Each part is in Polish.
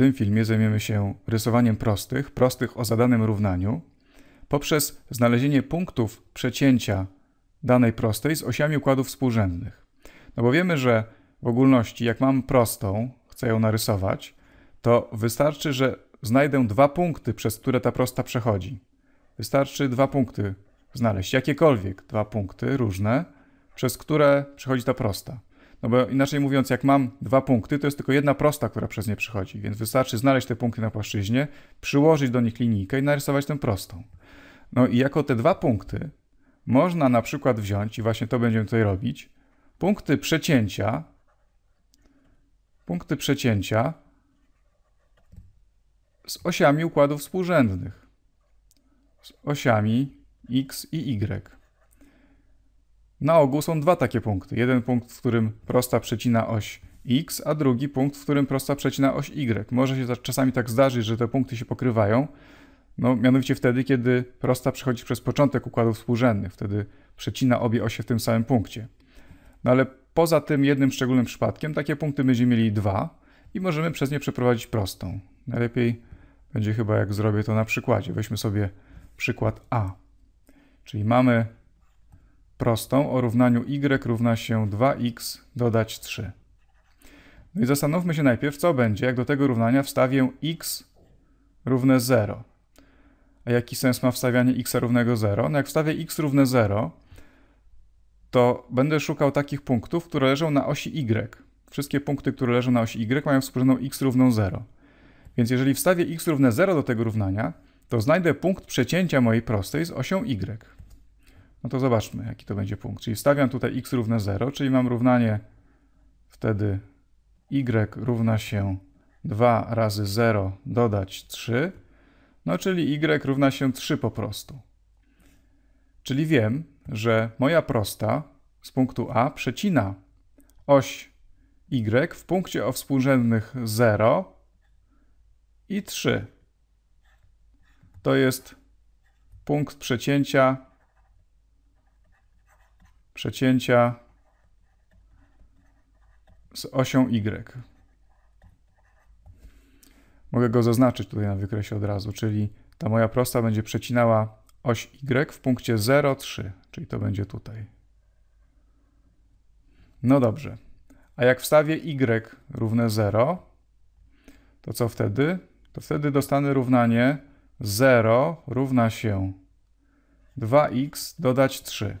tym filmie zajmiemy się rysowaniem prostych, prostych o zadanym równaniu, poprzez znalezienie punktów przecięcia danej prostej z osiami układów współrzędnych. No bo wiemy, że w ogólności, jak mam prostą, chcę ją narysować, to wystarczy, że znajdę dwa punkty, przez które ta prosta przechodzi. Wystarczy dwa punkty znaleźć, jakiekolwiek dwa punkty różne, przez które przechodzi ta prosta. No bo inaczej mówiąc, jak mam dwa punkty, to jest tylko jedna prosta, która przez nie przychodzi, więc wystarczy znaleźć te punkty na płaszczyźnie, przyłożyć do nich linijkę i narysować tę prostą. No i jako te dwa punkty można na przykład wziąć, i właśnie to będziemy tutaj robić, punkty przecięcia, punkty przecięcia z osiami układów współrzędnych, z osiami x i y. Na ogół są dwa takie punkty. Jeden punkt, w którym prosta przecina oś x, a drugi punkt, w którym prosta przecina oś y. Może się czasami tak zdarzyć, że te punkty się pokrywają, no, mianowicie wtedy, kiedy prosta przechodzi przez początek układów współrzędnych, wtedy przecina obie osie w tym samym punkcie. No ale poza tym jednym szczególnym przypadkiem takie punkty będziemy mieli dwa i możemy przez nie przeprowadzić prostą. Najlepiej będzie chyba jak zrobię to na przykładzie. Weźmy sobie przykład A. Czyli mamy prostą o równaniu y równa się 2x dodać 3. No i zastanówmy się najpierw, co będzie, jak do tego równania wstawię x równe 0. A jaki sens ma wstawianie x równego 0? No jak wstawię x równe 0, to będę szukał takich punktów, które leżą na osi y. Wszystkie punkty, które leżą na osi y mają wspólną x równą 0. Więc jeżeli wstawię x równe 0 do tego równania, to znajdę punkt przecięcia mojej prostej z osią y. No to zobaczmy, jaki to będzie punkt. Czyli stawiam tutaj x równe 0, czyli mam równanie wtedy y równa się 2 razy 0 dodać 3, no czyli y równa się 3 po prostu. Czyli wiem, że moja prosta z punktu A przecina oś y w punkcie o współrzędnych 0 i 3. To jest punkt przecięcia przecięcia z osią Y. Mogę go zaznaczyć tutaj na wykresie od razu, czyli ta moja prosta będzie przecinała oś Y w punkcie 0,3, czyli to będzie tutaj. No dobrze. A jak wstawię Y równe 0, to co wtedy? To wtedy dostanę równanie 0 równa się 2x dodać 3.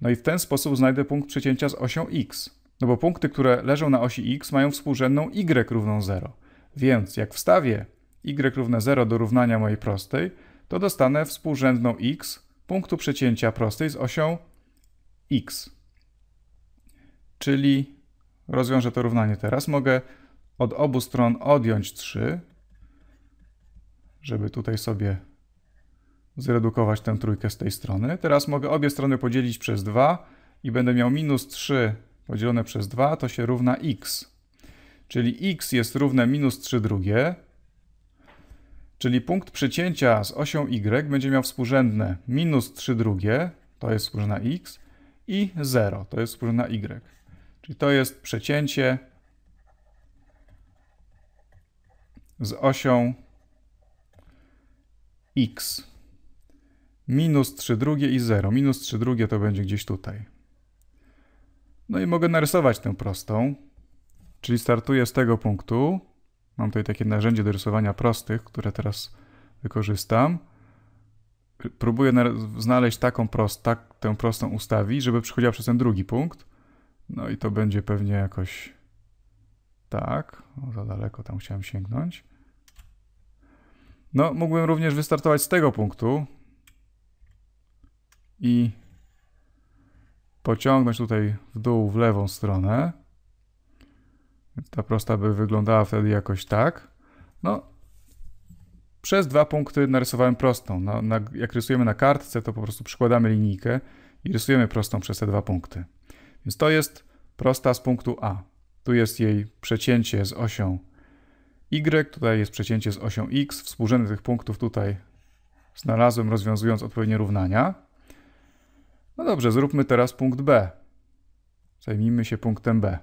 No i w ten sposób znajdę punkt przecięcia z osią x. No bo punkty, które leżą na osi x mają współrzędną y równą 0. Więc jak wstawię y równe 0 do równania mojej prostej, to dostanę współrzędną x punktu przecięcia prostej z osią x. Czyli rozwiążę to równanie teraz. Mogę od obu stron odjąć 3, żeby tutaj sobie zredukować tę trójkę z tej strony. Teraz mogę obie strony podzielić przez 2 i będę miał minus 3 podzielone przez 2, to się równa x. Czyli x jest równe minus 3 drugie, czyli punkt przecięcia z osią y będzie miał współrzędne minus 3 drugie, to jest współrzędna x, i 0, to jest współrzędna y. Czyli to jest przecięcie z osią x. Y minus 3 drugie i 0. Minus 3 drugie to będzie gdzieś tutaj. No i mogę narysować tę prostą, czyli startuję z tego punktu. Mam tutaj takie narzędzie do rysowania prostych, które teraz wykorzystam. Próbuję znaleźć taką prost, tak, tę prostą ustawić, żeby przychodziła przez ten drugi punkt. No i to będzie pewnie jakoś tak. O, za daleko tam chciałem sięgnąć. No, mógłbym również wystartować z tego punktu, i pociągnąć tutaj w dół, w lewą stronę. Ta prosta by wyglądała wtedy jakoś tak. No, przez dwa punkty narysowałem prostą. No, na, jak rysujemy na kartce, to po prostu przykładamy linijkę i rysujemy prostą przez te dwa punkty. Więc to jest prosta z punktu A. Tu jest jej przecięcie z osią Y, tutaj jest przecięcie z osią X. Współrzędne tych punktów tutaj znalazłem, rozwiązując odpowiednie równania. No dobrze, zróbmy teraz punkt B. Zajmijmy się punktem B.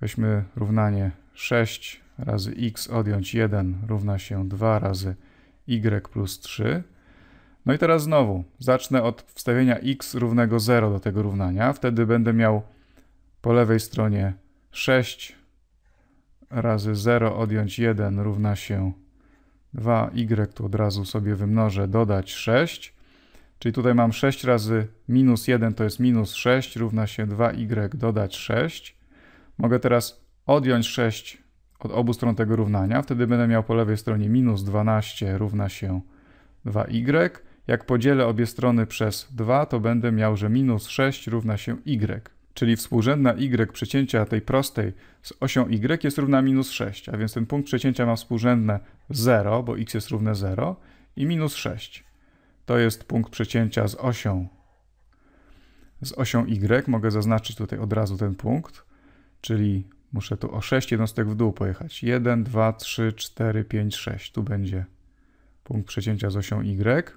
Weźmy równanie 6 razy x odjąć 1 równa się 2 razy y plus 3. No i teraz znowu zacznę od wstawienia x równego 0 do tego równania. Wtedy będę miał po lewej stronie 6 razy 0 odjąć 1 równa się 2y, tu od razu sobie wymnożę, dodać 6. Czyli tutaj mam 6 razy minus 1 to jest minus 6 równa się 2y dodać 6. Mogę teraz odjąć 6 od obu stron tego równania. Wtedy będę miał po lewej stronie minus 12 równa się 2y. Jak podzielę obie strony przez 2, to będę miał, że minus 6 równa się y. Czyli współrzędna y przecięcia tej prostej z osią y jest równa minus 6, a więc ten punkt przecięcia ma współrzędne 0, bo x jest równe 0 i minus 6. To jest punkt przecięcia z osią. Z osią Y mogę zaznaczyć tutaj od razu ten punkt, czyli muszę tu o 6 jednostek w dół pojechać. 1, 2, 3, 4, 5, 6. Tu będzie punkt przecięcia z osią Y.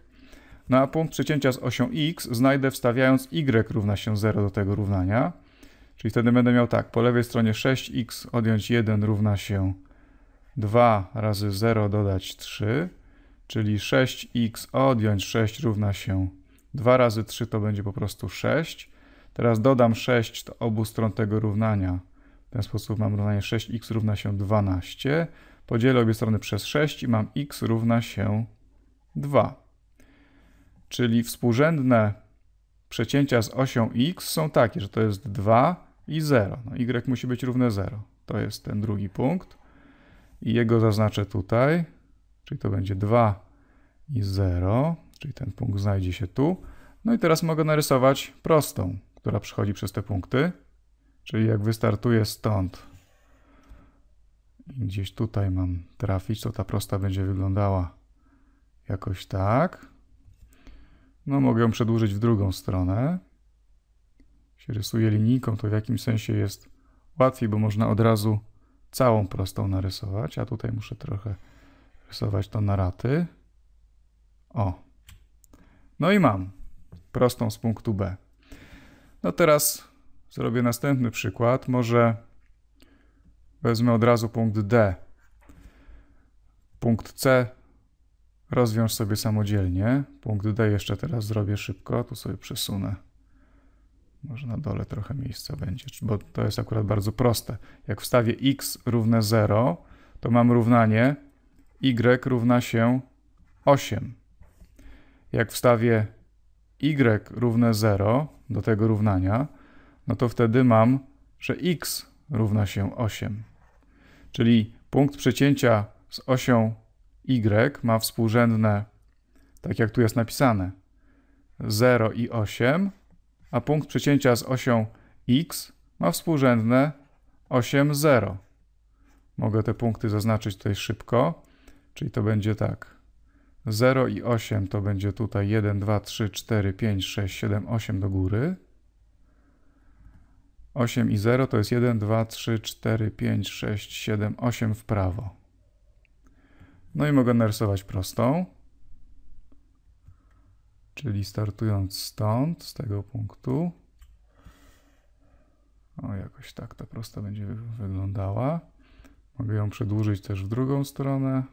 No a punkt przecięcia z osią X znajdę wstawiając Y równa się 0 do tego równania. Czyli wtedy będę miał tak, po lewej stronie 6x odjąć 1 równa się 2 razy 0 dodać 3 czyli 6x odjąć 6 równa się 2 razy 3 to będzie po prostu 6. Teraz dodam 6 do obu stron tego równania. W ten sposób mam równanie 6x równa się 12. Podzielę obie strony przez 6 i mam x równa się 2. Czyli współrzędne przecięcia z osią x są takie, że to jest 2 i 0. No, y musi być równe 0. To jest ten drugi punkt. I jego zaznaczę tutaj. Czyli to będzie 2 i 0, czyli ten punkt znajdzie się tu. No i teraz mogę narysować prostą, która przechodzi przez te punkty. Czyli jak wystartuję stąd i gdzieś tutaj mam trafić, to ta prosta będzie wyglądała jakoś tak. No mogę ją przedłużyć w drugą stronę. Jeśli rysuję linijką, to w jakimś sensie jest łatwiej, bo można od razu całą prostą narysować, a tutaj muszę trochę rysować to na raty. O. No i mam prostą z punktu B. No teraz zrobię następny przykład. Może wezmę od razu punkt D. Punkt C rozwiąż sobie samodzielnie. Punkt D jeszcze teraz zrobię szybko. Tu sobie przesunę. Może na dole trochę miejsca będzie, bo to jest akurat bardzo proste. Jak wstawię x równe 0, to mam równanie y równa się 8. Jak wstawię y równe 0 do tego równania, no to wtedy mam, że x równa się 8. Czyli punkt przecięcia z osią y ma współrzędne, tak jak tu jest napisane, 0 i 8, a punkt przecięcia z osią x ma współrzędne 8, 0. Mogę te punkty zaznaczyć tutaj szybko, czyli to będzie tak. 0 i 8 to będzie tutaj 1, 2, 3, 4, 5, 6, 7, 8 do góry. 8 i 0 to jest 1, 2, 3, 4, 5, 6, 7, 8 w prawo. No i mogę narysować prostą. Czyli startując stąd, z tego punktu. O, jakoś tak ta prosta będzie wyglądała. Mogę ją przedłużyć też w drugą stronę.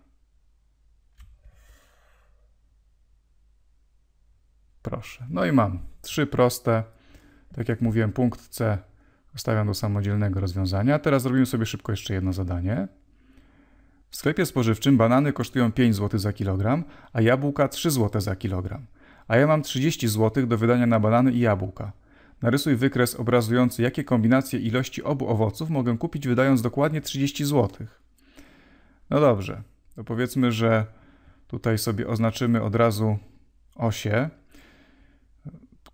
Proszę. No i mam trzy proste. Tak jak mówiłem, punkt C ustawiam do samodzielnego rozwiązania. Teraz zrobimy sobie szybko jeszcze jedno zadanie. W sklepie spożywczym banany kosztują 5 zł za kilogram, a jabłka 3 zł za kilogram. A ja mam 30 zł do wydania na banany i jabłka. Narysuj wykres obrazujący, jakie kombinacje ilości obu owoców mogę kupić wydając dokładnie 30 zł. No dobrze, to powiedzmy, że tutaj sobie oznaczymy od razu osie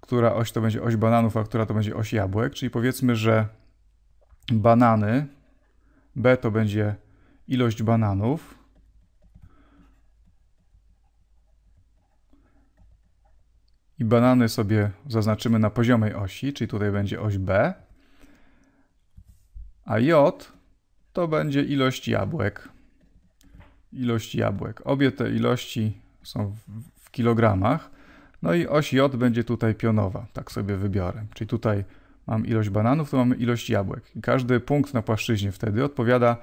która oś to będzie oś bananów, a która to będzie oś jabłek, czyli powiedzmy, że banany, B to będzie ilość bananów, i banany sobie zaznaczymy na poziomej osi, czyli tutaj będzie oś B, a J to będzie ilość jabłek. Ilość jabłek. Obie te ilości są w, kilogramach. No i oś J będzie tutaj pionowa, tak sobie wybiorę. Czyli tutaj mam ilość bananów, to mamy ilość jabłek. I każdy punkt na płaszczyźnie wtedy odpowiada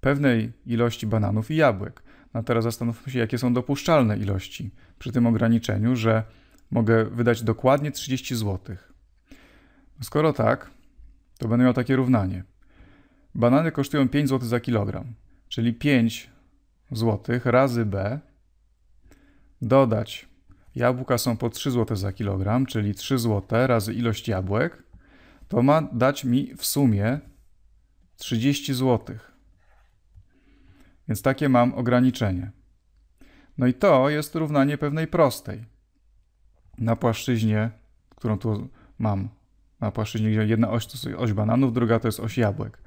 pewnej ilości bananów i jabłek. No teraz zastanówmy się, jakie są dopuszczalne ilości przy tym ograniczeniu, że mogę wydać dokładnie 30 zł. No skoro tak, to będę miał takie równanie. Banany kosztują 5 zł za kilogram, czyli 5 zł razy B dodać jabłka są po 3 zł za kilogram, czyli 3 zł razy ilość jabłek, to ma dać mi w sumie 30 zł. Więc takie mam ograniczenie. No i to jest równanie pewnej prostej. Na płaszczyźnie, którą tu mam, na płaszczyźnie, gdzie jedna oś to jest oś bananów, druga to jest oś jabłek.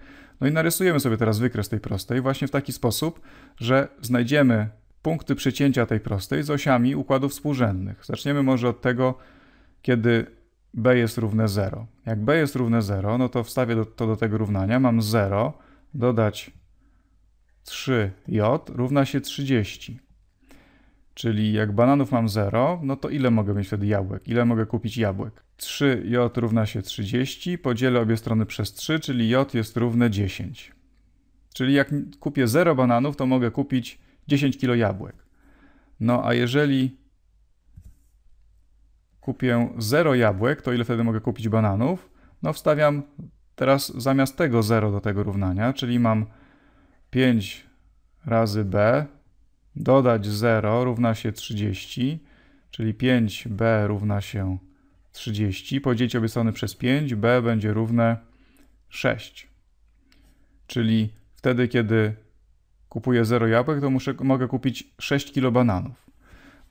No i narysujemy sobie teraz wykres tej prostej właśnie w taki sposób, że znajdziemy punkty przecięcia tej prostej z osiami układów współrzędnych. Zaczniemy może od tego, kiedy b jest równe 0. Jak b jest równe 0, no to wstawię do, to do tego równania. Mam 0 dodać 3j równa się 30. Czyli jak bananów mam 0, no to ile mogę mieć wtedy jabłek? Ile mogę kupić jabłek? 3j równa się 30, podzielę obie strony przez 3, czyli j jest równe 10. Czyli jak kupię 0 bananów, to mogę kupić 10 kilo jabłek. No a jeżeli kupię 0 jabłek, to ile wtedy mogę kupić bananów? No wstawiam teraz zamiast tego 0 do tego równania, czyli mam 5 razy b, dodać 0 równa się 30, czyli 5b równa się 30, podzielić obie strony przez 5, b będzie równe 6. Czyli wtedy, kiedy kupuję 0 jabłek, to muszę, mogę kupić 6 kg bananów.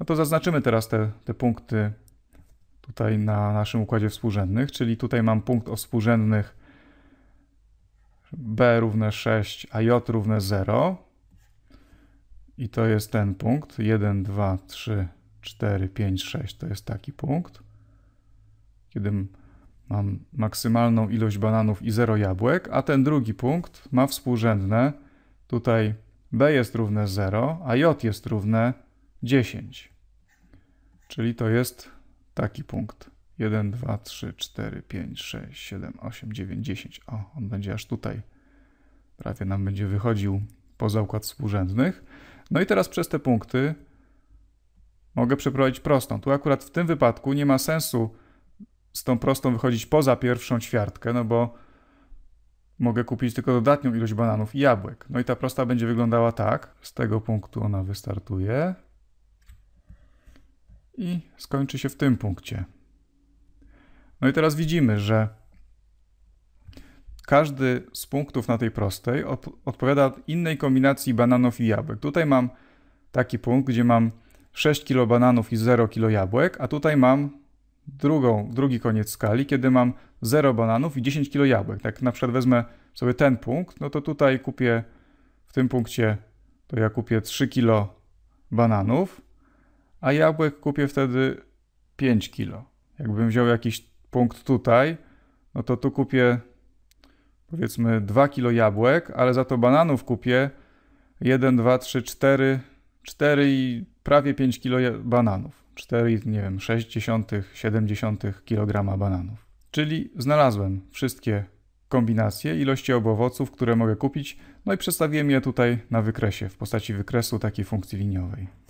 No to zaznaczymy teraz te, te punkty tutaj na naszym układzie współrzędnych, czyli tutaj mam punkt o współrzędnych b równe 6, a j równe 0. I to jest ten punkt. 1, 2, 3, 4, 5, 6 to jest taki punkt. Kiedy mam maksymalną ilość bananów i 0 jabłek, a ten drugi punkt ma współrzędne tutaj b jest równe 0, a j jest równe 10. Czyli to jest taki punkt. 1, 2, 3, 4, 5, 6, 7, 8, 9, 10. O, on będzie aż tutaj. Prawie nam będzie wychodził poza układ współrzędnych. No i teraz przez te punkty mogę przeprowadzić prostą. Tu akurat w tym wypadku nie ma sensu z tą prostą wychodzić poza pierwszą ćwiartkę, no bo mogę kupić tylko dodatnią ilość bananów i jabłek. No i ta prosta będzie wyglądała tak. Z tego punktu ona wystartuje i skończy się w tym punkcie. No i teraz widzimy, że każdy z punktów na tej prostej od odpowiada innej kombinacji bananów i jabłek. Tutaj mam taki punkt, gdzie mam 6 kg bananów i 0 kg jabłek, a tutaj mam drugą, drugi koniec skali, kiedy mam 0 bananów i 10 kg jabłek. Tak na przykład wezmę sobie ten punkt, no to tutaj kupię w tym punkcie, to ja kupię 3 kg bananów, a jabłek kupię wtedy 5 kg. Jakbym wziął jakiś punkt tutaj, no to tu kupię powiedzmy 2 kg jabłek, ale za to bananów kupię 1, 2, 3, 4, 4 i prawie 5 kg bananów. 4, nie wiem, kg bananów. Czyli znalazłem wszystkie kombinacje ilości owoców, które mogę kupić, no i przedstawiłem je tutaj na wykresie w postaci wykresu takiej funkcji liniowej.